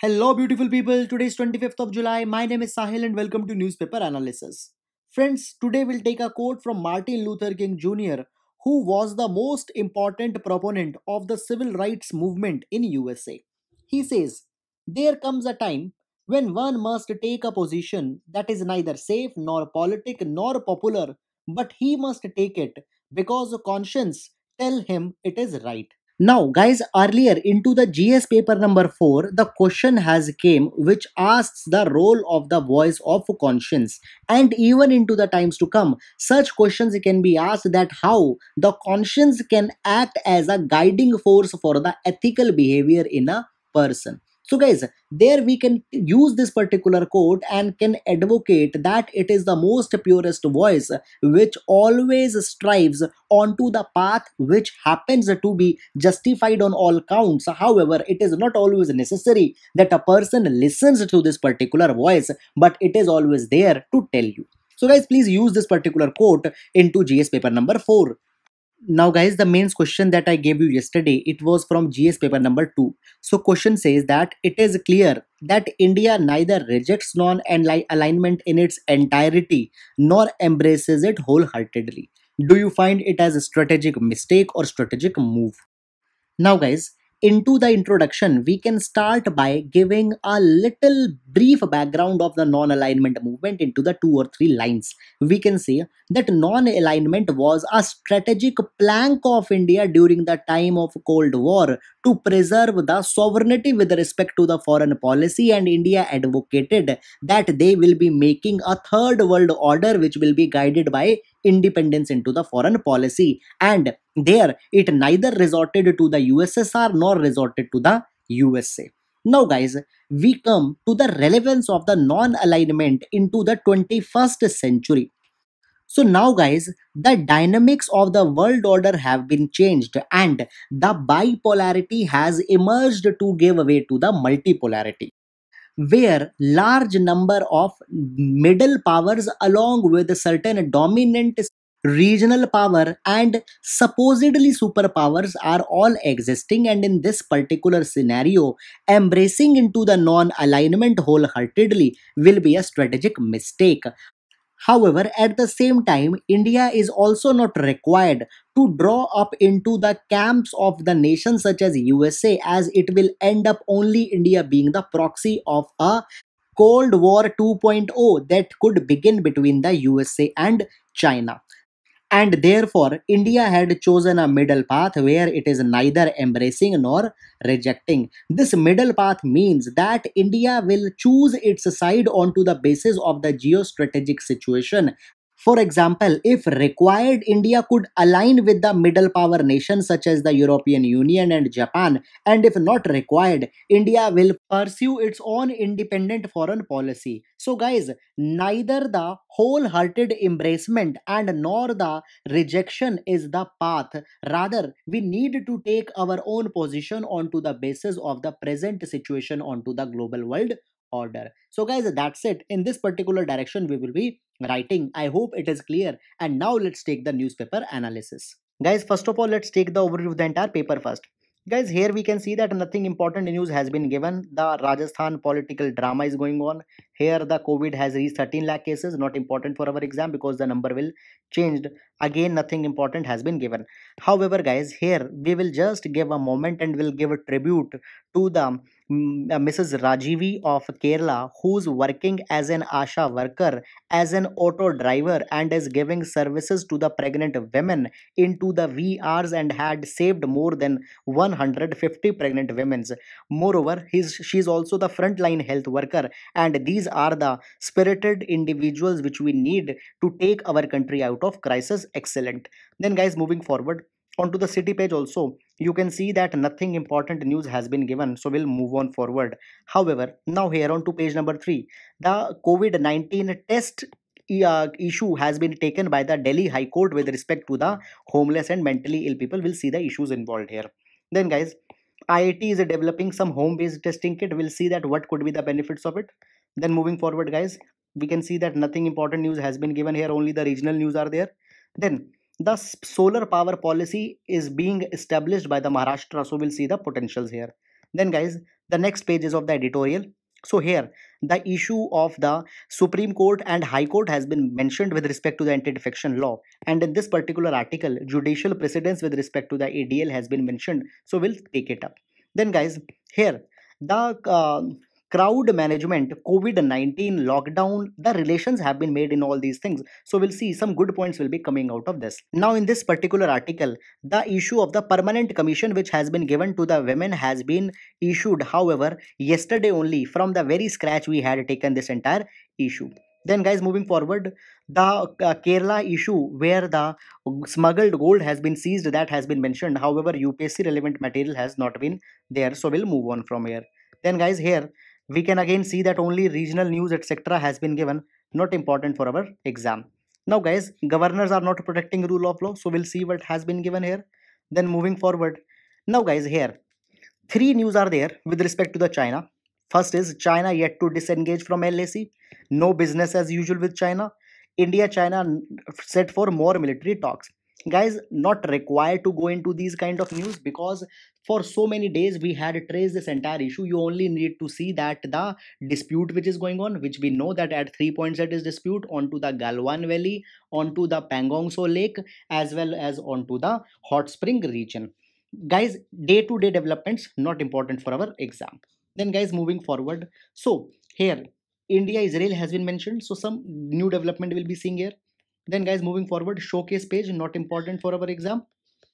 Hello, beautiful people. Today is 25th of July. My name is Sahil and welcome to Newspaper Analysis. Friends, today we'll take a quote from Martin Luther King Jr., who was the most important proponent of the civil rights movement in USA. He says, There comes a time when one must take a position that is neither safe nor politic nor popular, but he must take it because conscience tell him it is right. Now guys earlier into the GS paper number 4 the question has came which asks the role of the voice of conscience and even into the times to come such questions can be asked that how the conscience can act as a guiding force for the ethical behavior in a person so guys there we can use this particular quote and can advocate that it is the most purest voice which always strives onto the path which happens to be justified on all counts however it is not always necessary that a person listens to this particular voice but it is always there to tell you so guys please use this particular quote into gs paper number 4 now guys the main question that i gave you yesterday it was from gs paper number 2 so question says that it is clear that india neither rejects non alignment in its entirety nor embraces it wholeheartedly do you find it as a strategic mistake or strategic move now guys into the introduction, we can start by giving a little brief background of the non alignment movement into the two or three lines. We can say that non alignment was a strategic plank of India during the time of Cold War to preserve the sovereignty with respect to the foreign policy, and India advocated that they will be making a third world order which will be guided by independence into the foreign policy. And there, it neither resorted to the USSR nor resorted to the USA. Now, guys, we come to the relevance of the non alignment into the 21st century. So now guys, the dynamics of the world order have been changed and the bipolarity has emerged to give way to the multipolarity where large number of middle powers along with certain dominant regional power and supposedly superpowers are all existing and in this particular scenario embracing into the non-alignment wholeheartedly will be a strategic mistake However, at the same time, India is also not required to draw up into the camps of the nations such as USA as it will end up only India being the proxy of a Cold War 2.0 that could begin between the USA and China and therefore India had chosen a middle path where it is neither embracing nor rejecting. This middle path means that India will choose its side onto the basis of the geostrategic situation for example, if required, India could align with the middle power nations such as the European Union and Japan, and if not required, India will pursue its own independent foreign policy. So, guys, neither the wholehearted embracement and nor the rejection is the path. Rather, we need to take our own position onto the basis of the present situation onto the global world order. So, guys, that's it. In this particular direction, we will be writing. I hope it is clear. And now let's take the newspaper analysis. Guys, first of all, let's take the overview of the entire paper first. Guys, here we can see that nothing important news has been given. The Rajasthan political drama is going on. Here the COVID has reached 13 lakh cases. Not important for our exam because the number will change. Again, nothing important has been given. However, guys, here we will just give a moment and will give a tribute to the Mrs. Uh, Rajivi of Kerala, who's working as an Asha worker, as an auto driver, and is giving services to the pregnant women into the VRs and had saved more than 150 pregnant women. Moreover, he's, she's also the frontline health worker, and these are the spirited individuals which we need to take our country out of crisis. Excellent. Then, guys, moving forward onto the city page also you can see that nothing important news has been given so we'll move on forward however now here on to page number 3 the covid-19 test uh, issue has been taken by the delhi high court with respect to the homeless and mentally ill people we'll see the issues involved here then guys iit is developing some home based testing kit we'll see that what could be the benefits of it then moving forward guys we can see that nothing important news has been given here only the regional news are there then the solar power policy is being established by the Maharashtra. So we'll see the potentials here. Then guys, the next page is of the editorial. So here, the issue of the Supreme Court and High Court has been mentioned with respect to the anti-defection law. And in this particular article, judicial precedence with respect to the ADL has been mentioned. So we'll take it up. Then guys, here, the uh, crowd management, COVID 19, lockdown, the relations have been made in all these things. So we'll see some good points will be coming out of this. Now, in this particular article, the issue of the permanent commission which has been given to the women has been issued. However, yesterday only from the very scratch we had taken this entire issue then guys moving forward the uh, kerala issue where the smuggled gold has been seized that has been mentioned however upsc relevant material has not been there so we'll move on from here then guys here we can again see that only regional news etc. has been given, not important for our exam. Now guys, governors are not protecting rule of law, so we'll see what has been given here. Then moving forward. Now guys, here, three news are there with respect to the China. First is China yet to disengage from LAC. No business as usual with China. India China set for more military talks guys not required to go into these kind of news because for so many days we had traced this entire issue you only need to see that the dispute which is going on which we know that at three points it is dispute onto the galwan valley onto the pangongso lake as well as onto the hot spring region guys day to day developments not important for our exam then guys moving forward so here india israel has been mentioned so some new development will be seeing here then guys, moving forward, showcase page, not important for our exam.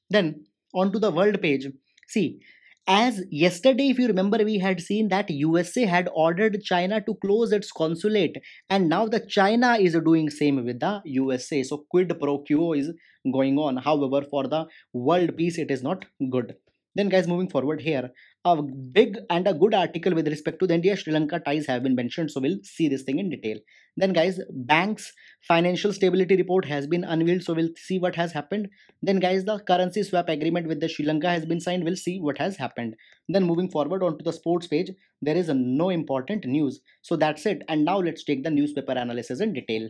Then onto the world page. See, as yesterday, if you remember, we had seen that USA had ordered China to close its consulate, and now the China is doing same with the USA. So quid pro quo is going on. However, for the world peace, it is not good. Then guys, moving forward here, a big and a good article with respect to the India-Sri Lanka ties have been mentioned. So we'll see this thing in detail. Then guys, banks financial stability report has been unveiled. So we'll see what has happened. Then guys, the currency swap agreement with the Sri Lanka has been signed. We'll see what has happened. Then moving forward onto the sports page, there is no important news. So that's it. And now let's take the newspaper analysis in detail.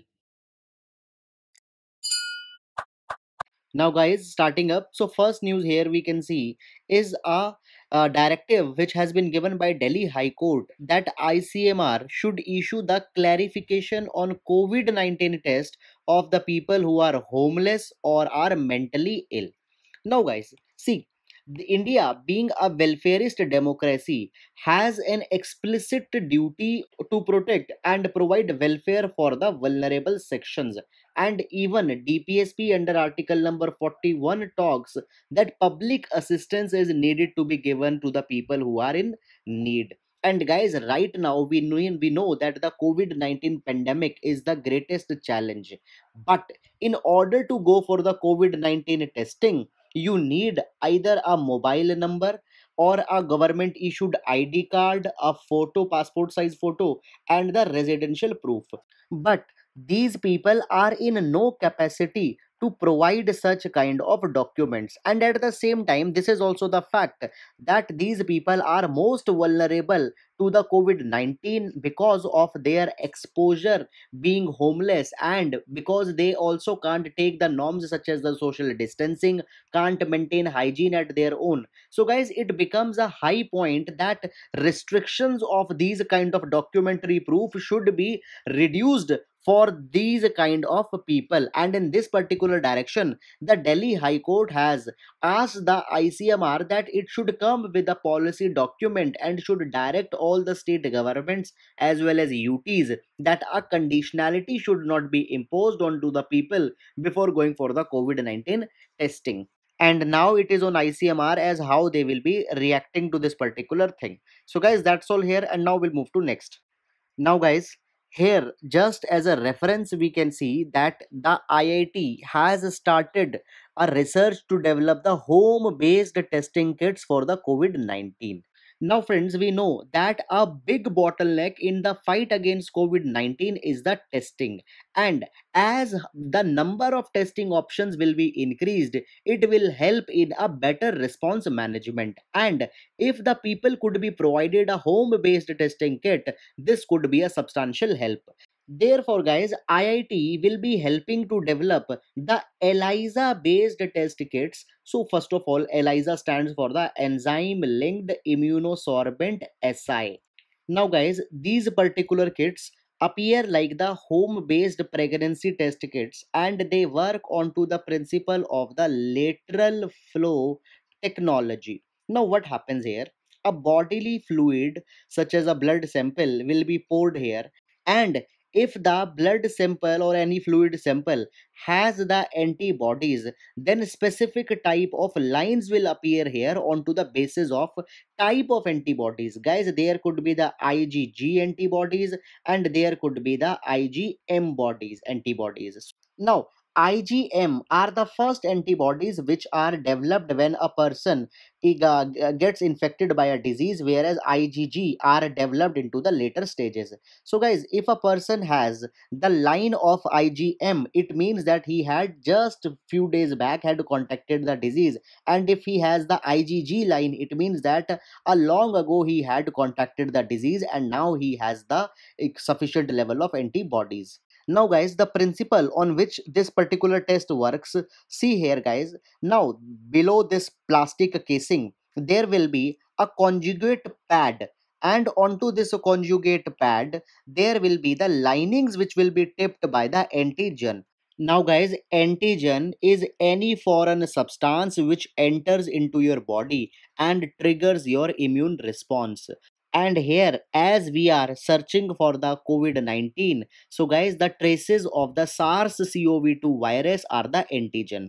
now guys starting up so first news here we can see is a, a, directive which has been given by delhi high court that icmr should issue the clarification on covid-19 test of the people who are homeless or are mentally ill now guys see India, being a welfareist democracy, has an explicit duty to protect and provide welfare for the vulnerable sections and even DPSP under article number 41 talks that public assistance is needed to be given to the people who are in need and guys right now we know we know that the covid-19 pandemic is the greatest challenge but in order to go for the covid-19 testing you need either a mobile number or a government issued id card a photo passport size photo and the residential proof but these people are in no capacity to provide such kind of documents and at the same time this is also the fact that these people are most vulnerable to the covid-19 because of their exposure being homeless and because they also can't take the norms such as the social distancing can't maintain hygiene at their own so guys it becomes a high point that restrictions of these kind of documentary proof should be reduced for these kind of people and in this particular direction the delhi high court has asked the icmr that it should come with a policy document and should direct all the state governments as well as uts that a conditionality should not be imposed onto the people before going for the covid-19 testing and now it is on icmr as how they will be reacting to this particular thing so guys that's all here and now we'll move to next now guys here just as a reference we can see that the IIT has started a research to develop the home based testing kits for the COVID-19 now, friends, we know that a big bottleneck in the fight against COVID 19 is the testing. And as the number of testing options will be increased, it will help in a better response management. And if the people could be provided a home based testing kit, this could be a substantial help. Therefore, guys, IIT will be helping to develop the ELISA based test kits. So, first of all, ELISA stands for the enzyme linked immunosorbent SI. Now, guys, these particular kits appear like the home based pregnancy test kits and they work onto the principle of the lateral flow technology. Now, what happens here? A bodily fluid, such as a blood sample, will be poured here and if the blood sample or any fluid sample has the antibodies then specific type of lines will appear here onto the basis of type of antibodies guys there could be the igg antibodies and there could be the igm bodies antibodies now IgM are the first antibodies which are developed when a person gets infected by a disease whereas IgG are developed into the later stages. So guys if a person has the line of IgM it means that he had just few days back had contacted the disease and if he has the IgG line it means that a long ago he had contacted the disease and now he has the eh, sufficient level of antibodies now guys the principle on which this particular test works see here guys now below this plastic casing there will be a conjugate pad and onto this conjugate pad there will be the linings which will be tipped by the antigen now guys antigen is any foreign substance which enters into your body and triggers your immune response and here as we are searching for the covid-19 so guys the traces of the sars cov2 virus are the antigen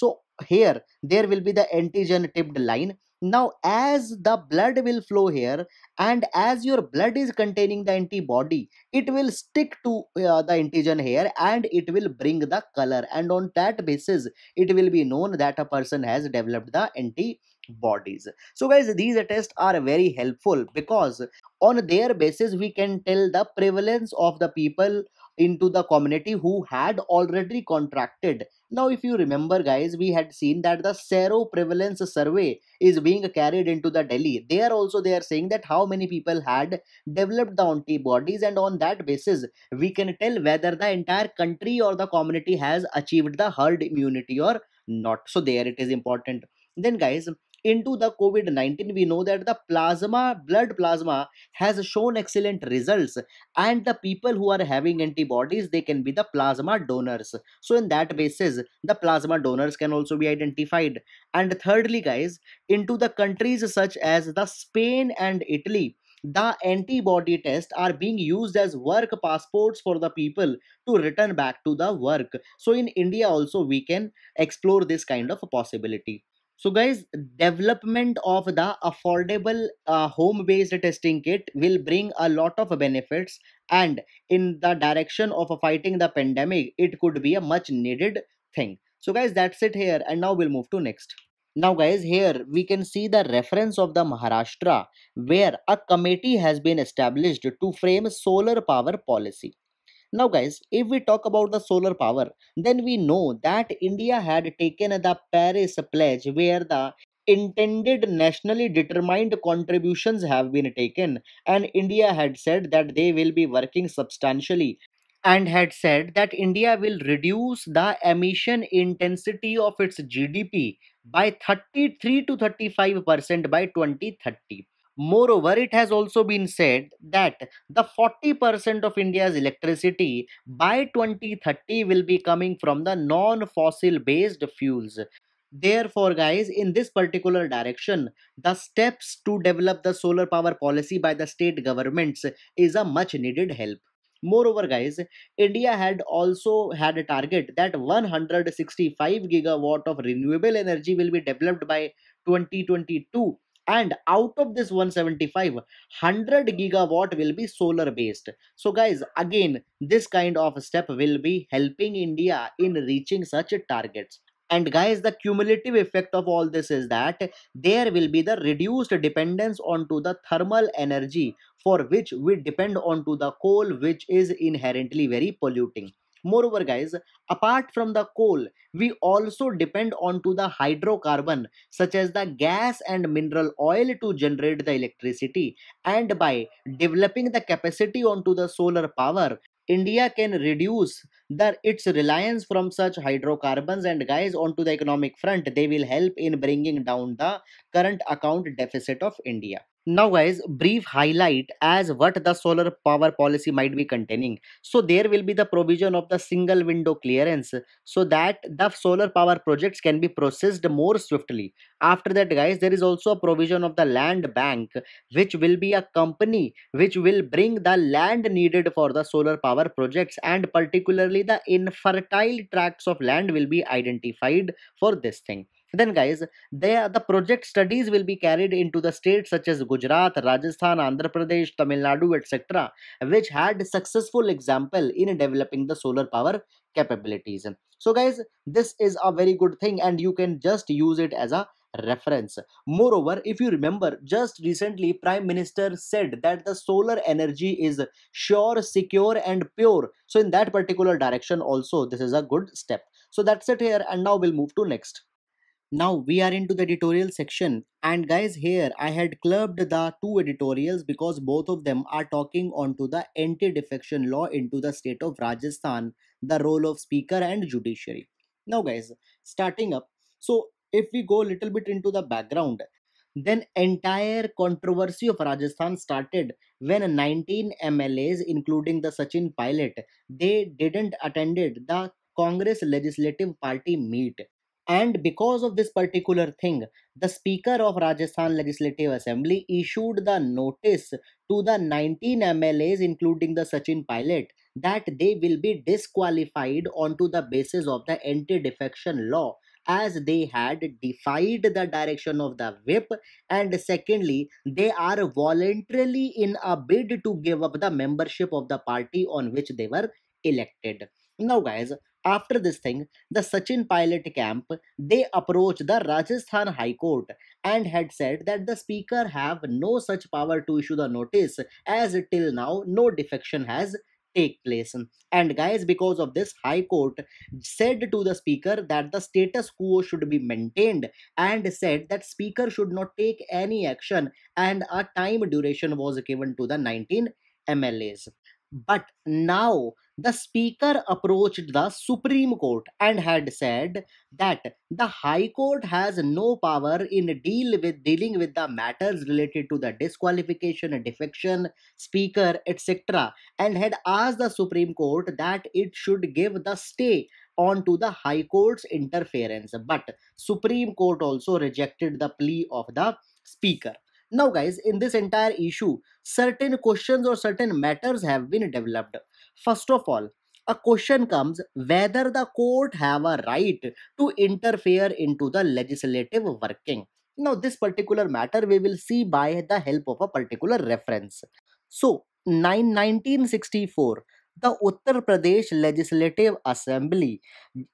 so here there will be the antigen tipped line now as the blood will flow here and as your blood is containing the antibody it will stick to uh, the antigen here and it will bring the color and on that basis it will be known that a person has developed the anti bodies so guys these tests are very helpful because on their basis we can tell the prevalence of the people into the community who had already contracted now if you remember guys we had seen that the sero prevalence survey is being carried into the delhi there also they are saying that how many people had developed the antibodies and on that basis we can tell whether the entire country or the community has achieved the herd immunity or not so there it is important then guys into the COVID 19, we know that the plasma, blood plasma, has shown excellent results, and the people who are having antibodies they can be the plasma donors. So, in that basis, the plasma donors can also be identified. And thirdly, guys, into the countries such as the Spain and Italy, the antibody tests are being used as work passports for the people to return back to the work so in india also we can explore this kind of possibility so guys, development of the affordable uh, home-based testing kit will bring a lot of benefits and in the direction of fighting the pandemic, it could be a much needed thing. So guys, that's it here and now we'll move to next. Now guys, here we can see the reference of the Maharashtra where a committee has been established to frame solar power policy. Now guys, if we talk about the solar power, then we know that India had taken the Paris pledge where the intended nationally determined contributions have been taken and India had said that they will be working substantially and had said that India will reduce the emission intensity of its GDP by 33 to 35 percent by 2030. Moreover, it has also been said that the 40% of India's electricity by 2030 will be coming from the non-fossil based fuels. Therefore, guys, in this particular direction, the steps to develop the solar power policy by the state governments is a much needed help. Moreover, guys, India had also had a target that 165 gigawatt of renewable energy will be developed by 2022 and out of this 175 100 gigawatt will be solar based so guys again this kind of step will be helping india in reaching such targets and guys the cumulative effect of all this is that there will be the reduced dependence onto the thermal energy for which we depend onto the coal which is inherently very polluting Moreover, guys, apart from the coal, we also depend on to the hydrocarbon such as the gas and mineral oil to generate the electricity. And by developing the capacity onto the solar power, India can reduce the, its reliance from such hydrocarbons and guys onto the economic front. They will help in bringing down the current account deficit of India. Now, guys, brief highlight as what the solar power policy might be containing. So, there will be the provision of the single window clearance so that the solar power projects can be processed more swiftly. After that, guys, there is also a provision of the land bank, which will be a company which will bring the land needed for the solar power projects, and particularly the infertile tracts of land will be identified for this thing. Then, guys, there the project studies will be carried into the states such as Gujarat, Rajasthan, Andhra Pradesh, Tamil Nadu, etc., which had successful example in developing the solar power capabilities. So, guys, this is a very good thing, and you can just use it as a reference. Moreover, if you remember, just recently Prime Minister said that the solar energy is sure, secure and pure. So in that particular direction also, this is a good step. So that's it here and now we'll move to next. Now we are into the editorial section and guys here I had clubbed the two editorials because both of them are talking onto the anti-defection law into the state of Rajasthan, the role of speaker and judiciary. Now guys, starting up, so if we go a little bit into the background, then entire controversy of Rajasthan started when 19 MLAs including the Sachin Pilot, they didn't attended the Congress Legislative Party meet and because of this particular thing, the Speaker of Rajasthan Legislative Assembly issued the notice to the 19 MLAs, including the Sachin Pilot, that they will be disqualified onto the basis of the anti defection law as they had defied the direction of the whip and secondly they are voluntarily in a bid to give up the membership of the party on which they were elected now guys after this thing, the Sachin Pilot camp, they approached the Rajasthan High Court and had said that the speaker have no such power to issue the notice as till now no defection has take place and guys because of this high court said to the speaker that the status quo should be maintained and said that speaker should not take any action and a time duration was given to the 19 mlas but now the Speaker approached the Supreme Court and had said that the High Court has no power in deal with dealing with the matters related to the disqualification, defection, speaker, etc. and had asked the Supreme Court that it should give the stay on to the High Court's interference. But Supreme Court also rejected the plea of the Speaker. Now guys, in this entire issue, certain questions or certain matters have been developed. First of all, a question comes whether the court have a right to interfere into the legislative working. Now this particular matter we will see by the help of a particular reference. So 1964 the Uttar Pradesh Legislative Assembly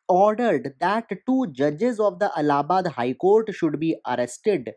ordered that two judges of the Allahabad High Court should be arrested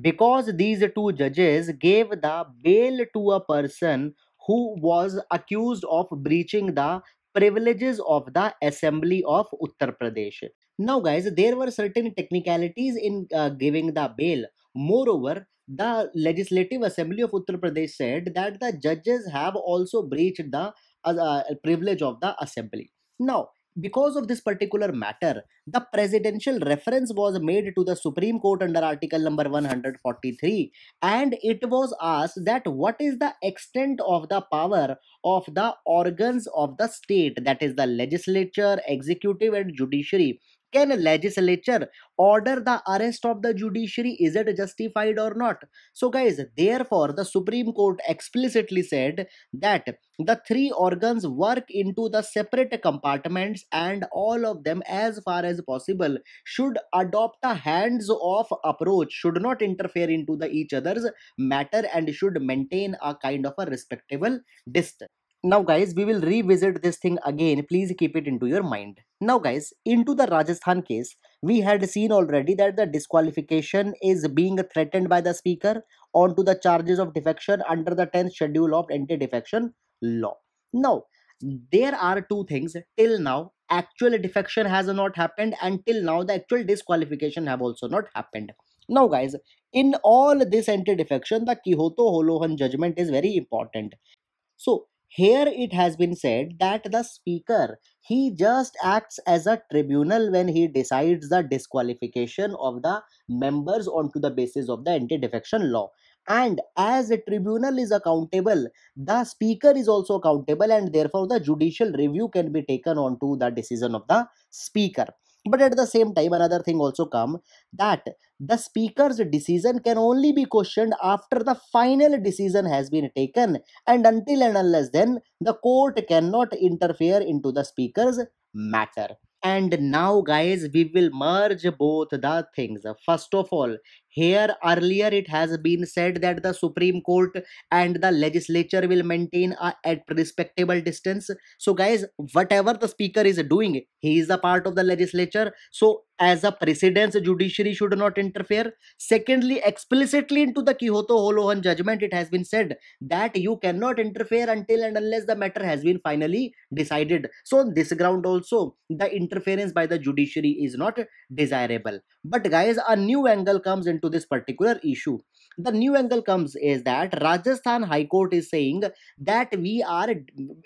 because these two judges gave the bail to a person who was accused of breaching the privileges of the assembly of uttar pradesh now guys there were certain technicalities in uh, giving the bail moreover the legislative assembly of uttar pradesh said that the judges have also breached the uh, privilege of the assembly now because of this particular matter, the presidential reference was made to the Supreme Court under article number 143 and it was asked that what is the extent of the power of the organs of the state that is the legislature, executive and judiciary can a legislature order the arrest of the judiciary is it justified or not so guys therefore the supreme court explicitly said that the three organs work into the separate compartments and all of them as far as possible should adopt a hands off approach should not interfere into the each other's matter and should maintain a kind of a respectable distance now guys we will revisit this thing again please keep it into your mind now guys, into the Rajasthan case, we had seen already that the disqualification is being threatened by the speaker onto the charges of defection under the 10th schedule of anti-defection law. Now, there are two things till now actual defection has not happened until now the actual disqualification have also not happened now guys in all this anti-defection the Kihoto holohan judgment is very important so here it has been said that the speaker, he just acts as a tribunal when he decides the disqualification of the members onto the basis of the anti-defection law. And as a tribunal is accountable, the speaker is also accountable and therefore the judicial review can be taken onto the decision of the speaker but at the same time another thing also come that the speaker's decision can only be questioned after the final decision has been taken and until and unless then the court cannot interfere into the speaker's matter and now guys we will merge both the things first of all here, earlier it has been said that the Supreme Court and the legislature will maintain a, at respectable distance. So, guys, whatever the speaker is doing, he is a part of the legislature. So, as a precedence, judiciary should not interfere. Secondly, explicitly into the Kyoto Holohan judgment, it has been said that you cannot interfere until and unless the matter has been finally decided. So, on this ground also, the interference by the judiciary is not desirable. But, guys, a new angle comes into to this particular issue the new angle comes is that rajasthan high court is saying that we are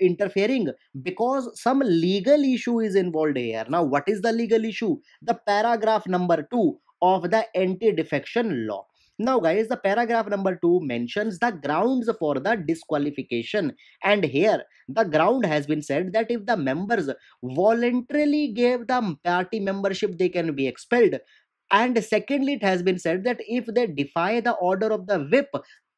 interfering because some legal issue is involved here now what is the legal issue the paragraph number 2 of the anti defection law now guys the paragraph number 2 mentions the grounds for the disqualification and here the ground has been said that if the members voluntarily gave the party membership they can be expelled and secondly, it has been said that if they defy the order of the whip,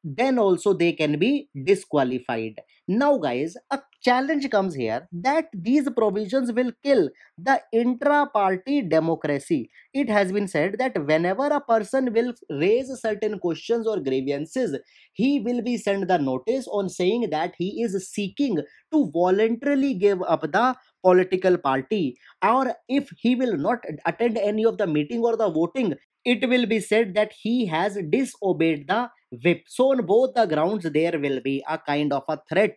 then also they can be disqualified. Now, guys, a challenge comes here that these provisions will kill the intra party democracy. It has been said that whenever a person will raise certain questions or grievances, he will be sent the notice on saying that he is seeking to voluntarily give up the political party or if he will not attend any of the meeting or the voting it will be said that he has disobeyed the whip so on both the grounds there will be a kind of a threat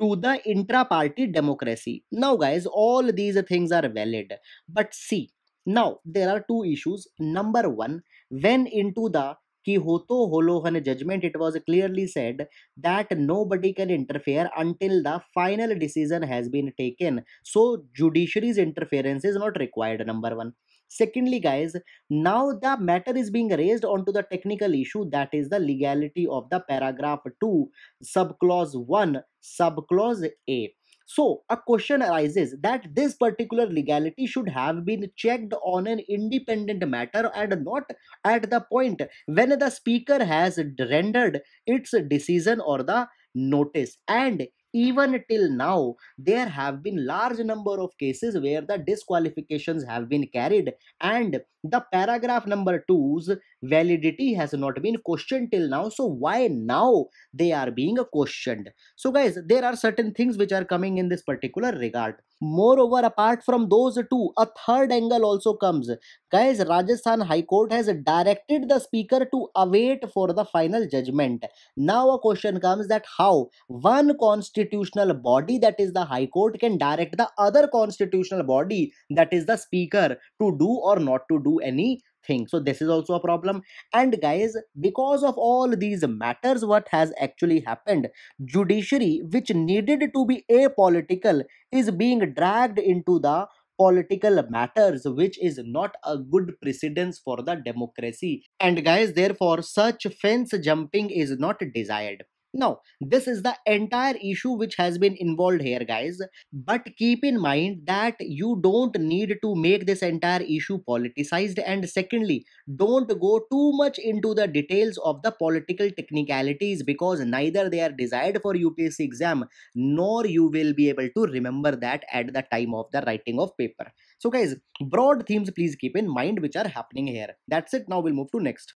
to the intra party democracy now guys all these things are valid but see now there are two issues number 1 when into the कि हो Hoto Holohan judgment, it was clearly said that nobody can interfere until the final decision has been taken so judiciary's interference is not required number one Secondly, guys, now the matter is being raised onto the technical issue that is the legality of the paragraph 2, subclause 1, subclause A So a question arises that this particular legality should have been checked on an independent matter and not at the point when the speaker has rendered its decision or the notice and even till now there have been large number of cases where the disqualifications have been carried and the paragraph number 2's validity has not been questioned till now so why now they are being questioned so guys there are certain things which are coming in this particular regard Moreover, apart from those two, a third angle also comes. Guys, Rajasthan High Court has directed the speaker to await for the final judgment. Now a question comes that how one constitutional body that is the High Court can direct the other constitutional body that is the speaker to do or not to do any thing so this is also a problem and guys because of all these matters what has actually happened judiciary which needed to be apolitical is being dragged into the political matters which is not a good precedence for the democracy and guys therefore such fence jumping is not desired now, this is the entire issue which has been involved here, guys. But keep in mind that you don't need to make this entire issue politicized. And secondly, don't go too much into the details of the political technicalities because neither they are desired for UPSC exam nor you will be able to remember that at the time of the writing of paper. So guys, broad themes please keep in mind which are happening here. That's it. Now we'll move to next.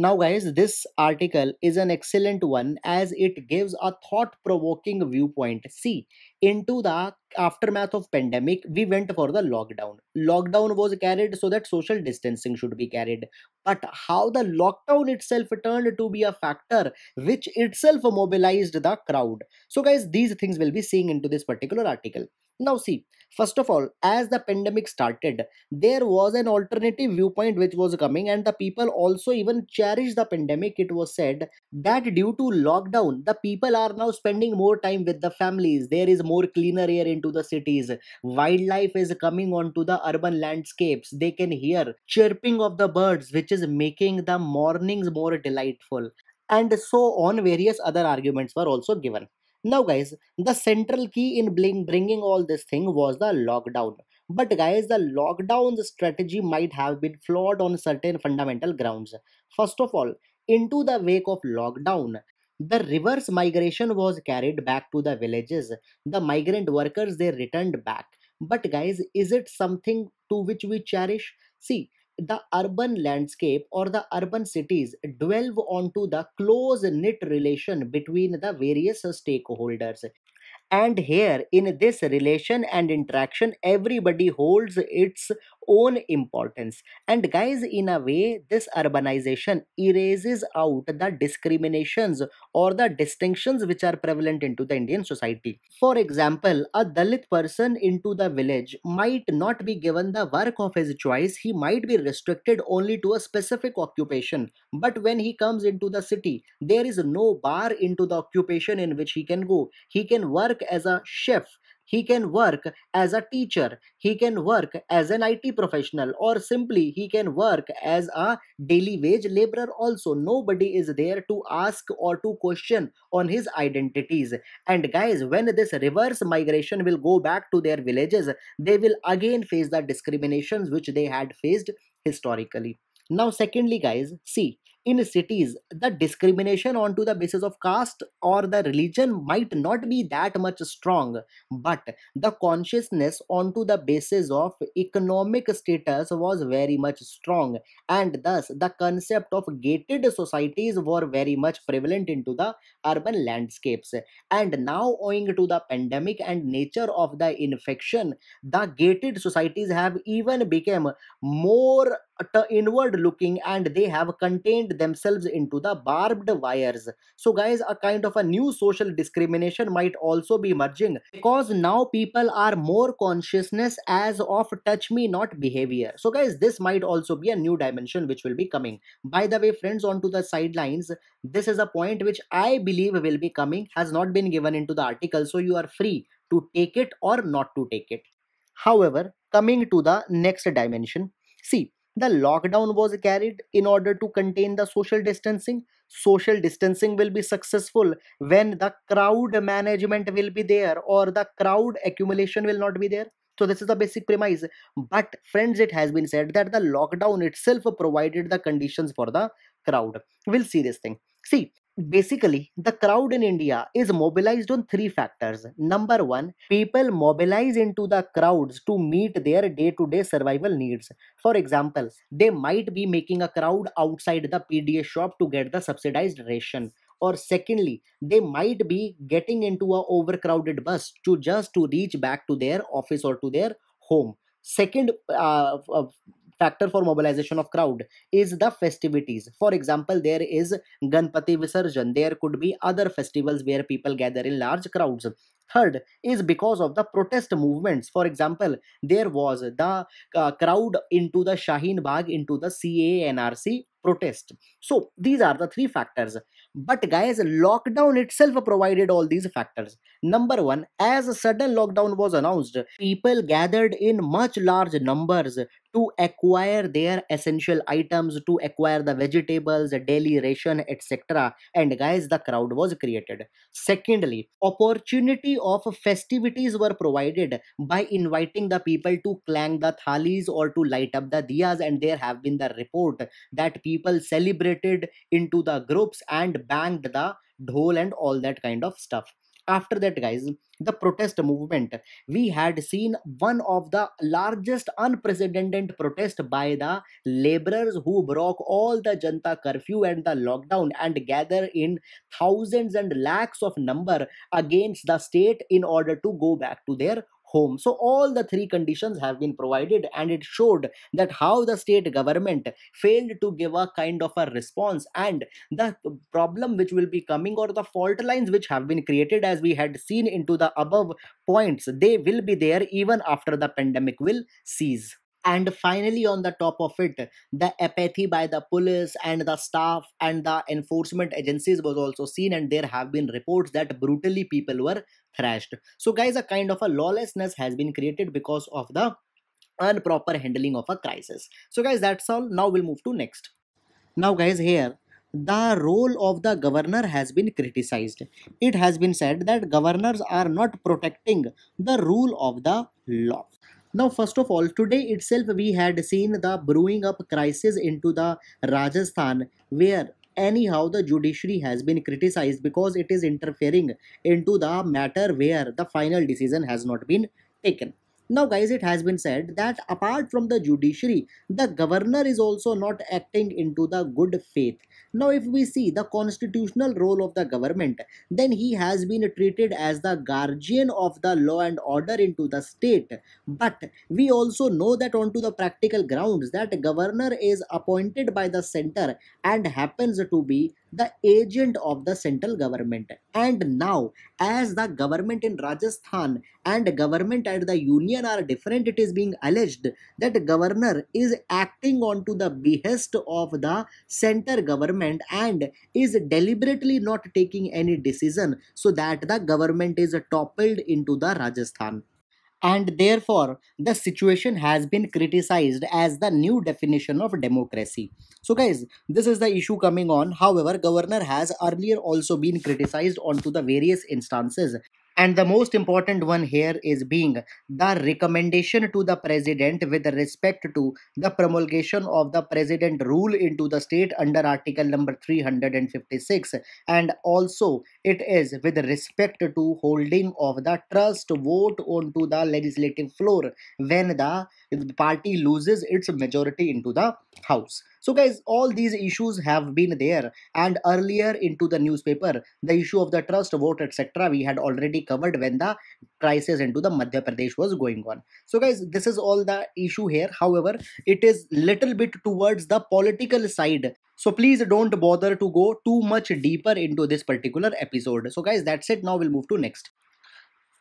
Now, guys, this article is an excellent one as it gives a thought-provoking viewpoint. See, into the aftermath of pandemic, we went for the lockdown. Lockdown was carried so that social distancing should be carried. But how the lockdown itself turned to be a factor which itself mobilized the crowd. So guys, these things will be seeing into this particular article. Now see, First of all, as the pandemic started, there was an alternative viewpoint which was coming, and the people also even cherished the pandemic. It was said that due to lockdown, the people are now spending more time with the families. There is more cleaner air into the cities. Wildlife is coming onto the urban landscapes. They can hear chirping of the birds, which is making the mornings more delightful. And so on, various other arguments were also given. Now guys, the central key in bringing all this thing was the lockdown. But guys, the lockdown strategy might have been flawed on certain fundamental grounds. First of all, into the wake of lockdown, the reverse migration was carried back to the villages. The migrant workers they returned back. But guys, is it something to which we cherish? See, the urban landscape or the urban cities dwell onto the close knit relation between the various stakeholders and here in this relation and interaction everybody holds its own importance and guys in a way this urbanization erases out the discriminations or the distinctions which are prevalent into the indian society for example a dalit person into the village might not be given the work of his choice he might be restricted only to a specific occupation but when he comes into the city there is no bar into the occupation in which he can go he can work as a chef he can work as a teacher, he can work as an IT professional, or simply he can work as a daily wage laborer also. Nobody is there to ask or to question on his identities. And guys, when this reverse migration will go back to their villages, they will again face the discriminations which they had faced historically. Now, secondly, guys, see, in cities the discrimination onto the basis of caste or the religion might not be that much strong but the consciousness onto the basis of economic status was very much strong and thus the concept of gated societies were very much prevalent into the urban landscapes and now owing to the pandemic and nature of the infection the gated societies have even become more inward looking and they have contained themselves into the barbed wires. So guys, a kind of a new social discrimination might also be emerging because now people are more consciousness as of touch me not behavior. So guys, this might also be a new dimension which will be coming. By the way, friends, onto the sidelines, this is a point which I believe will be coming, has not been given into the article. So you are free to take it or not to take it. However, coming to the next dimension, see the lockdown was carried in order to contain the social distancing social distancing will be successful when the crowd management will be there or the crowd accumulation will not be there so this is the basic premise but friends it has been said that the lockdown itself provided the conditions for the crowd we'll see this thing see Basically, the crowd in India is mobilized on three factors. Number one, people mobilize into the crowds to meet their day to day survival needs. For example, they might be making a crowd outside the PDA shop to get the subsidized ration or secondly they might be getting into a overcrowded bus to just to reach back to their office or to their home second uh, factor for mobilization of crowd is the festivities. For example, there is Ganpati Visarjan. There could be other festivals where people gather in large crowds. Third is because of the protest movements. For example, there was the uh, crowd into the Shaheen Bagh into the CANRC protest. So these are the three factors. But guys, lockdown itself provided all these factors. Number one, as a sudden lockdown was announced, people gathered in much large numbers to acquire their essential items, to acquire the vegetables, daily ration, etc. And guys, the crowd was created. Secondly, opportunity of festivities were provided by inviting the people to clang the thalis or to light up the diyas, and there have been the report that people celebrated into the groups and banged the dhol and all that kind of stuff after that guys the protest movement we had seen one of the largest unprecedented protest by the laborers who broke all the janta curfew and the lockdown and gather in thousands and lakhs of number against the state in order to go back to their home. So all the three conditions have been provided and it showed that how the state government failed to give a kind of a response and the problem which will be coming or the fault lines which have been created as we had seen into the above points they will be there even after the pandemic will cease and finally on the top of it the apathy by the police and the staff and the enforcement agencies was also seen and there have been reports that brutally people were thrashed so guys a kind of a lawlessness has been created because of the unproper handling of a crisis so guys that's all now we'll move to next now guys here the role of the governor has been criticized it has been said that governors are not protecting the rule of the law now, first of all, today itself we had seen the brewing up crisis into the Rajasthan where anyhow the judiciary has been criticized because it is interfering into the matter where the final decision has not been taken. Now, guys, it has been said that apart from the judiciary, the governor is also not acting into the good faith. Now, if we see the constitutional role of the government, then he has been treated as the guardian of the law and order into the state. But we also know that onto the practical grounds that governor is appointed by the center and happens to be the agent of the central government and now as the government in rajasthan and government at the union are different it is being alleged that governor is acting on to the behest of the center government and is deliberately not taking any decision so that the government is toppled into the rajasthan and therefore the situation has been criticized as the new definition of democracy so guys this is the issue coming on however governor has earlier also been criticized onto the various instances and the most important one here is being the recommendation to the president with respect to the promulgation of the president rule into the state under article number 356 and also it is with respect to holding of the trust vote onto the legislative floor when the party loses its majority into the house so guys all these issues have been there and earlier into the newspaper the issue of the trust vote etc we had already covered when the crisis into the madhya pradesh was going on so guys this is all the issue here however it is little bit towards the political side so please don't bother to go too much deeper into this particular episode so guys that's it now we'll move to next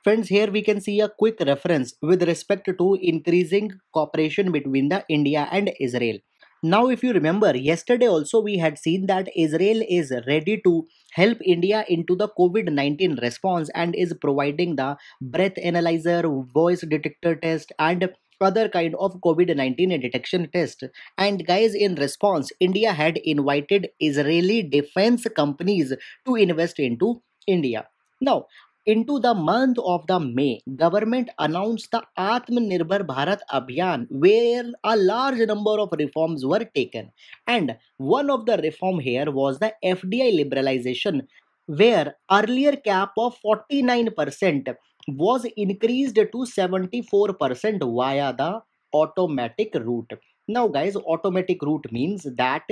Friends, here we can see a quick reference with respect to increasing cooperation between the India and Israel. Now, if you remember, yesterday also we had seen that Israel is ready to help India into the COVID 19 response and is providing the breath analyzer, voice detector test, and other kind of COVID-19 detection test. And guys, in response, India had invited Israeli defense companies to invest into India. Now, into the month of the May, government announced the Atmanirbhar Bharat Abhiyan where a large number of reforms were taken and one of the reform here was the FDI liberalization where earlier cap of 49% was increased to 74% via the automatic route. Now guys, automatic route means that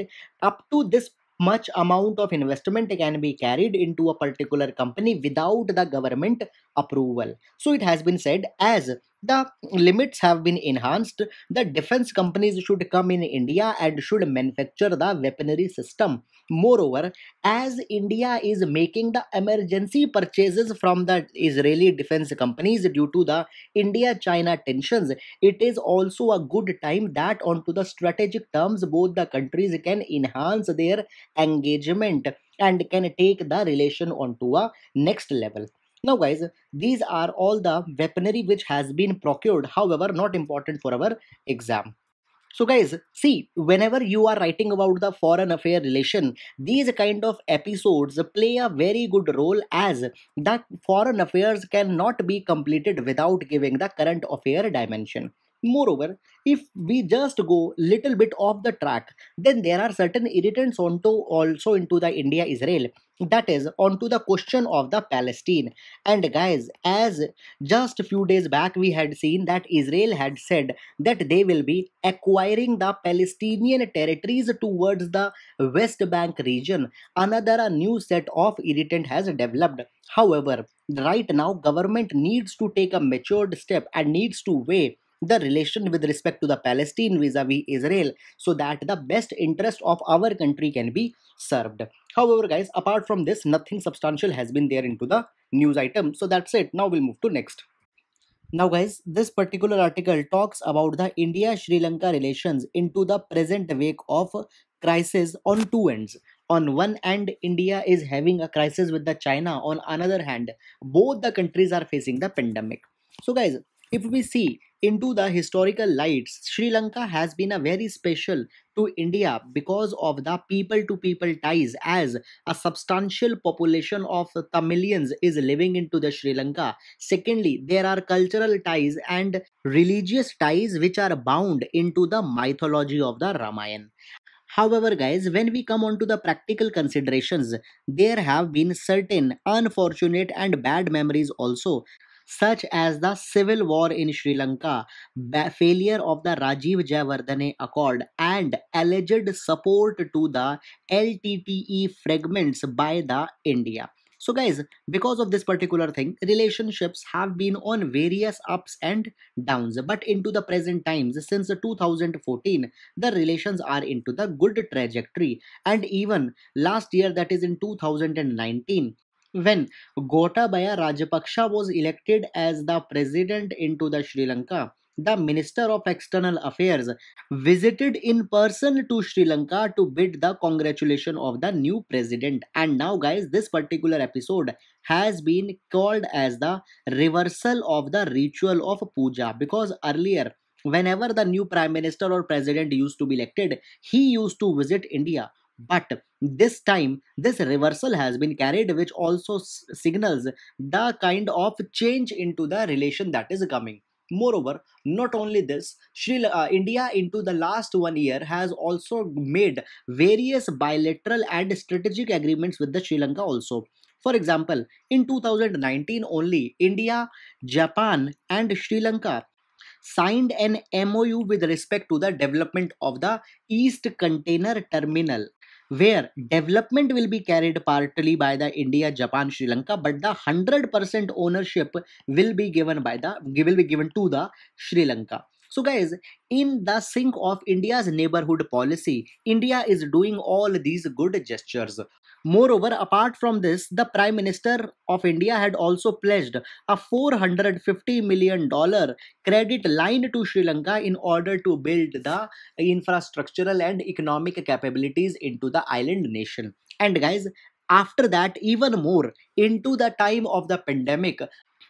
up to this much amount of investment can be carried into a particular company without the government approval so it has been said as the limits have been enhanced the defense companies should come in india and should manufacture the weaponry system moreover as india is making the emergency purchases from the israeli defense companies due to the india china tensions it is also a good time that onto the strategic terms both the countries can enhance their engagement and can take the relation onto a next level now guys, these are all the weaponry which has been procured, however not important for our exam. So guys, see, whenever you are writing about the foreign affair relation, these kind of episodes play a very good role as that foreign affairs cannot be completed without giving the current affair dimension. Moreover, if we just go little bit off the track, then there are certain irritants onto also into the India-Israel that is onto the question of the palestine and guys as just a few days back we had seen that israel had said that they will be acquiring the palestinian territories towards the west bank region another new set of irritant has developed however right now government needs to take a matured step and needs to weigh the relation with respect to the Palestine vis-a-vis Israel so that the best interest of our country can be served. However guys, apart from this, nothing substantial has been there into the news item. So that's it. Now we'll move to next. Now guys, this particular article talks about the India-Sri Lanka relations into the present wake of crisis on two ends. On one end, India is having a crisis with the China. On another hand, both the countries are facing the pandemic. So guys, if we see into the historical lights, Sri Lanka has been a very special to India because of the people to people ties as a substantial population of Tamilians is living into the Sri Lanka. Secondly, there are cultural ties and religious ties which are bound into the mythology of the Ramayana. However, guys, when we come on to the practical considerations, there have been certain unfortunate and bad memories also such as the civil war in Sri Lanka, failure of the Rajiv Jayawardene Accord, and alleged support to the LTTE fragments by the India. So, guys, because of this particular thing, relationships have been on various ups and downs. But into the present times, since 2014, the relations are into the good trajectory. And even last year, that is in 2019, when Gotabaya Rajapaksha was elected as the president into the Sri Lanka, the Minister of External Affairs visited in person to Sri Lanka to bid the congratulation of the new president. And now, guys, this particular episode has been called as the reversal of the ritual of puja because earlier whenever the new prime minister or president used to be elected he used to visit india but this time, this reversal has been carried, which also signals the kind of change into the relation that is coming. Moreover, not only this, Sri, uh, India into the last one year has also made various bilateral and strategic agreements with the Sri Lanka also. For example, in 2019 only, India, Japan and Sri Lanka signed an MOU with respect to the development of the East Container Terminal where hmm. development will be carried partly by the India, Japan, Sri Lanka, but the 100% ownership will be given by the will be given to the Sri Lanka. So guys, in the sink of India's neighborhood policy, India is doing all these good gestures. Moreover, apart from this, the Prime Minister of India had also pledged a $450 million credit line to Sri Lanka in order to build the infrastructural and economic capabilities into the island nation. And guys, after that, even more, into the time of the pandemic,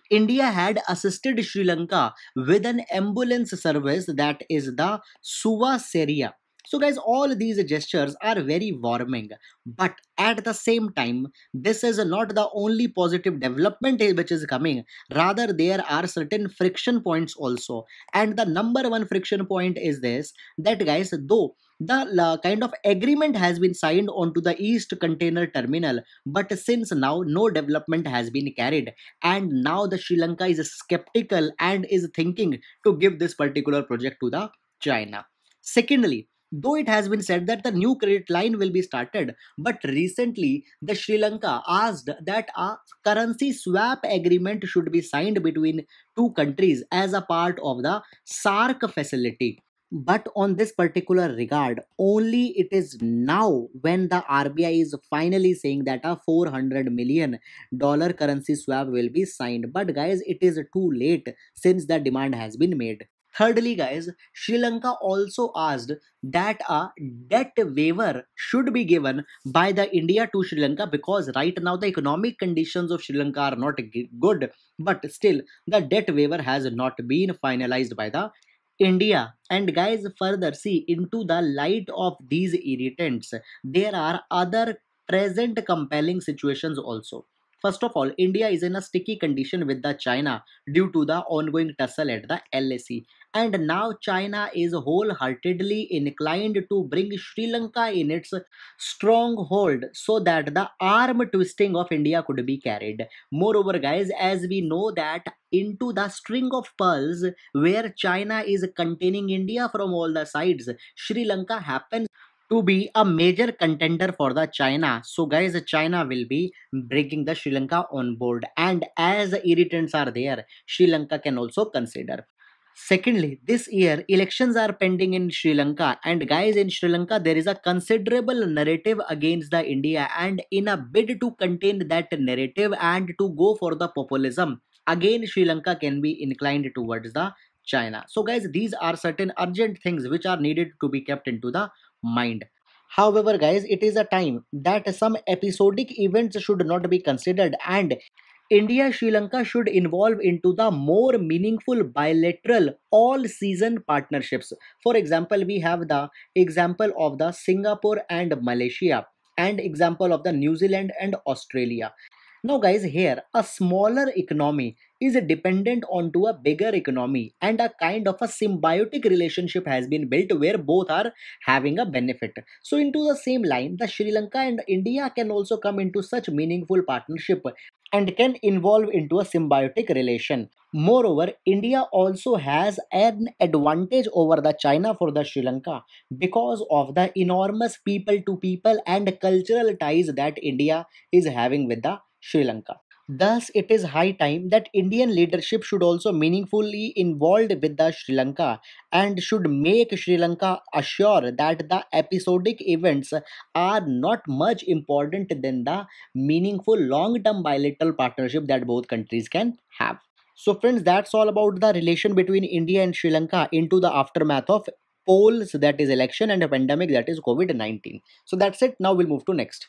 India had assisted Sri Lanka with an ambulance service that is the Suva Seria so guys, all these gestures are very warming, but at the same time, this is not the only positive development which is coming. Rather, there are certain friction points also. And the number one friction point is this, that guys, though the uh, kind of agreement has been signed onto the East Container Terminal, but since now no development has been carried, and now the Sri Lanka is skeptical and is thinking to give this particular project to the China. Secondly, Though it has been said that the new credit line will be started, but recently the Sri Lanka asked that a currency swap agreement should be signed between two countries as a part of the SARC facility. But on this particular regard, only it is now when the RBI is finally saying that a 400 million dollar currency swap will be signed. But guys, it is too late since the demand has been made. Thirdly, guys, Sri Lanka also asked that a debt waiver should be given by the India to Sri Lanka because right now the economic conditions of Sri Lanka are not good, but still the debt waiver has not been finalized by the India and guys further see into the light of these irritants there are other present compelling situations also First of all, India is in a sticky condition with the China due to the ongoing tussle at the LAC. And now China is wholeheartedly inclined to bring Sri Lanka in its stronghold so that the arm twisting of India could be carried. Moreover, guys, as we know that into the string of pearls where China is containing India from all the sides, Sri Lanka happens to be a major contender for the China. So guys, China will be bringing the Sri Lanka on board and as irritants are there, Sri Lanka can also consider. Secondly, this year elections are pending in Sri Lanka, and guys, in Sri Lanka there is a considerable narrative against the India, and in a bid to contain that narrative and to go for the populism, again Sri Lanka can be inclined towards the China. So, guys, these are certain urgent things which are needed to be kept into the mind. However, guys, it is a time that some episodic events should not be considered and India Sri Lanka should involve into the more meaningful bilateral all season partnerships. For example, we have the example of the Singapore and Malaysia and example of the New Zealand and Australia. Now guys here a smaller economy is dependent onto a bigger economy and a kind of a symbiotic relationship has been built where both are having a benefit so into the same line the sri lanka and india can also come into such meaningful partnership and can involve into a symbiotic relation moreover india also has an advantage over the china for the sri lanka because of the enormous people to people and cultural ties that india is having with the sri lanka Thus, it is high time that Indian leadership should also meaningfully involved with the Sri Lanka and should make Sri Lanka assure that the episodic events are not much important than the meaningful long-term bilateral partnership that both countries can have. So friends, that's all about the relation between India and Sri Lanka into the aftermath of polls that is election and a pandemic that is COVID-19. So that's it. Now we'll move to next.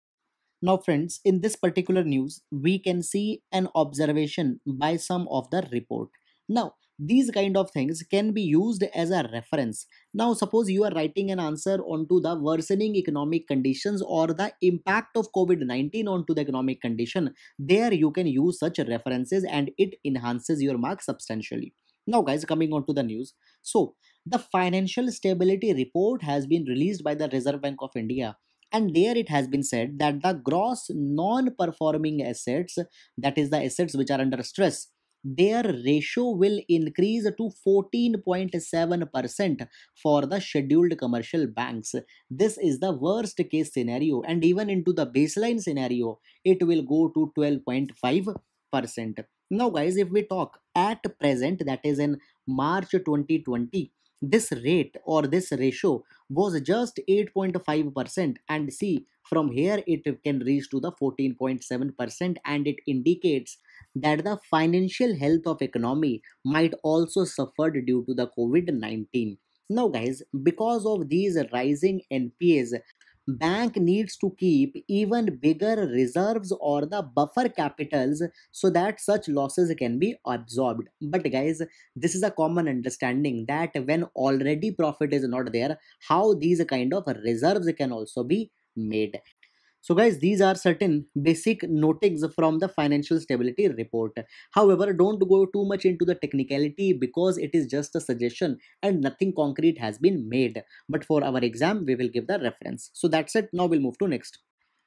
Now, friends, in this particular news, we can see an observation by some of the report. Now, these kind of things can be used as a reference. Now, suppose you are writing an answer onto the worsening economic conditions or the impact of COVID-19 onto the economic condition. There you can use such references and it enhances your mark substantially. Now guys, coming on to the news. So, the financial stability report has been released by the Reserve Bank of India and there it has been said that the gross non performing assets that is the assets which are under stress their ratio will increase to 14.7% for the scheduled commercial banks. This is the worst case scenario, and even into the baseline scenario, it will go to 12.5%. Now, guys, if we talk at present, that is in March 2020, this rate or this ratio was just 8.5% and see from here it can reach to the 14.7% and it indicates that the financial health of economy might also suffered due to the covid-19 now guys because of these rising npas bank needs to keep even bigger reserves or the buffer capitals so that such losses can be absorbed but guys this is a common understanding that when already profit is not there how these kind of reserves can also be made so guys, these are certain basic notings from the financial stability report. However, don't go too much into the technicality because it is just a suggestion and nothing concrete has been made. But for our exam, we will give the reference. So that's it. Now we'll move to next.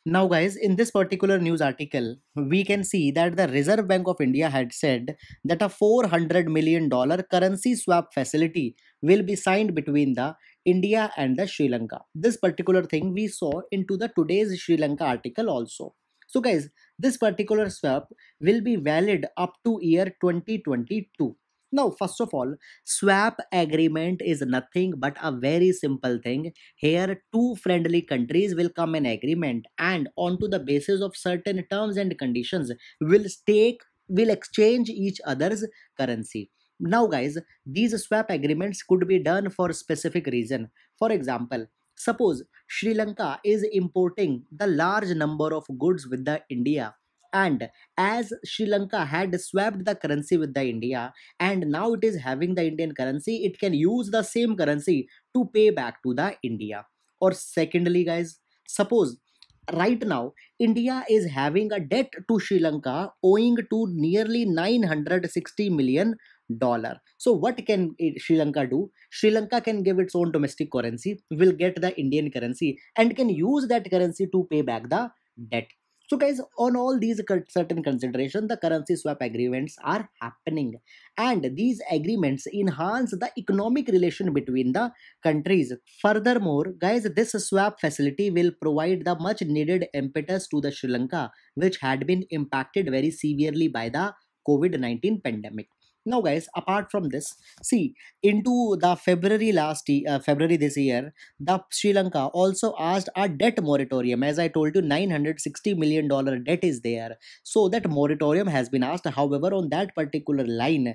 Now guys, in this particular news article, we can see that the Reserve Bank of India had said that a $400 million currency swap facility will be signed between the India and the Sri Lanka. This particular thing we saw into the today's Sri Lanka article also. So guys, this particular swap will be valid up to year 2022. Now, first of all, swap agreement is nothing but a very simple thing. Here, two friendly countries will come in agreement and onto the basis of certain terms and conditions will stake will exchange each other's currency. Now guys, these swap agreements could be done for specific reason. For example, suppose Sri Lanka is importing the large number of goods with the India and as Sri Lanka had swapped the currency with the India and now it is having the Indian currency, it can use the same currency to pay back to the India. Or secondly guys, suppose right now India is having a debt to Sri Lanka owing to nearly 960 million dollar. So what can eh, Sri Lanka do? Sri Lanka can give its own domestic currency, will get the Indian currency and can use that currency to pay back the debt. So guys, on all these certain considerations, the currency swap agreements are happening and these agreements enhance the economic relation between the countries. Furthermore, guys, this swap facility will provide the much needed impetus to the Sri Lanka which had been impacted very severely by the COVID-19 pandemic now guys apart from this see into the february last uh, february this year the sri lanka also asked a debt moratorium as i told you 960 million dollar debt is there so that moratorium has been asked however on that particular line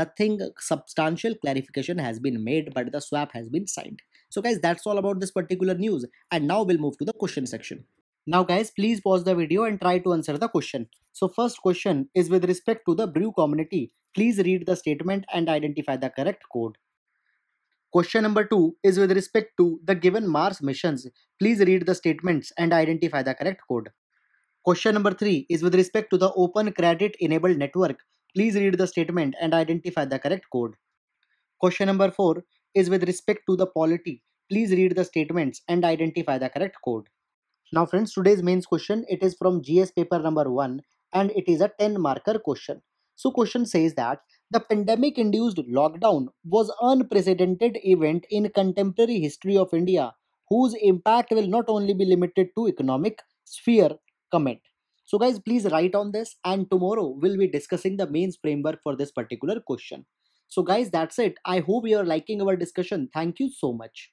nothing substantial clarification has been made but the swap has been signed so guys that's all about this particular news and now we'll move to the question section now guys, please pause the video and try to answer the question. So first question is with respect to the brew community. Please read the statement and identify the correct code. Question number 2 is with respect to the given Mars missions. Please read the statements and identify the correct code. Question number 3 is with respect to the Open Credit Enabled Network. Please read the statement and identify the correct code. Question number 4 is with respect to the polity. Please read the statements and identify the correct code. Now friends, today's mains question, it is from GS paper number 1 and it is a 10 marker question. So question says that the pandemic induced lockdown was unprecedented event in contemporary history of India whose impact will not only be limited to economic sphere comment. So guys please write on this and tomorrow we'll be discussing the mains framework for this particular question. So guys that's it. I hope you are liking our discussion. Thank you so much.